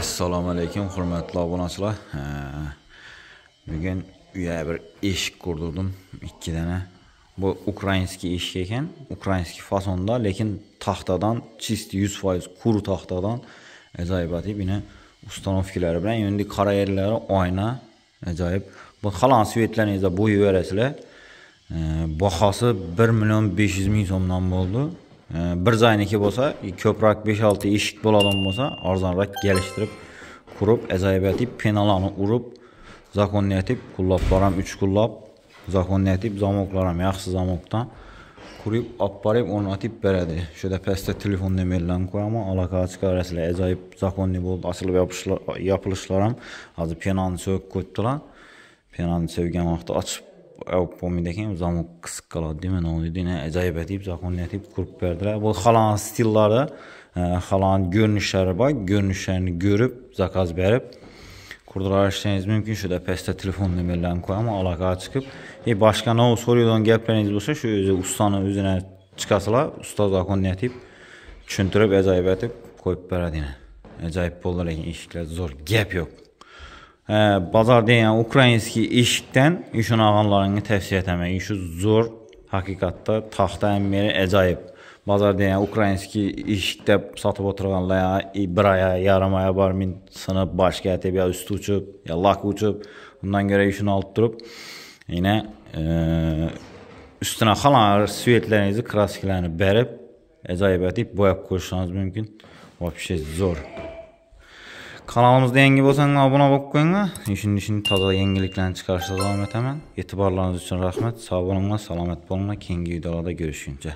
assalomu alaykum hurmatli obunachilar bugun uya bir eshik ko'rdim ikki dona bu ukrainskiy eshik ekan ukrainskiy fasonda lekin taxtadan чисто yuz foiz quru taxtadan ajoyibati buni ustanovkalari bilan endi qora yerlari oyna ajoyib bu halon svetlaringizni bo'yayverasizlar bahosi bir million besh yuz ming so'mdan bo'ldi bir birzayniki bo'lsa ko'proq besh olti eshik bo'ladigan bo'lsa arzonroq kelishtirib qurib ajoyib aytib penalani urib zakonni aytib qullab boram uch qullab zakonni aytib zamoklarham yaxshi zamokdan qurib olib borib o'rnatib beradi shuda pastda telefon nomerlarini qo'yaman aloqachiga raslar ajoyib zakonni bo'ldi ochilib yopilishlar ham hozir penalni so'kib qo'yibdilar penalni sevgan vaqtda ochib ew mı zam û qisiqala dîmen ûdîne ecayibetî zakoniyetî kurp perdire bu halan stillara halan görünüşleri bak görünüşlerini görüp zakaz verip kurdular araştırmanız mümkün şu da peste telefon numaralarını koy ama alaka çıkıp e, başka ne o soruyordan gepleriniz olsa şu özü ustanın üzerine çıkasla usta zakoniyetî çüntürüp ecayibetip koyup berdine. Ecayip bollar işler zor gap yok bazar deyən ukrayinski eşikdən işin ağanlarını təfsiyə etmək. işi zor həqiqətdə taxta əmmeri əcaib. Bazar deyən ukrayinski eşikdə satıb oturğanlar bir aya, yarım aya var min sınıb, baş gətib, ya üstü uçub, ya lak uçub. Bundan görə işin alt durub. Yenə ə, e, üstünə xalan svetlərinizi, krasklarını bərib əcaib edib boyab qoyuşsanız mümkün. Вообще zor. kanalimizda yangi bo'lsanglar obuna bo'lib qo'yinglar İşin shin toza yangiliklarni chiqarishda devam etaman e'tiborlaringiz uchun rahmat Sağ bo'linglar salomat bo'linglar keyingi videolarda görüşünce.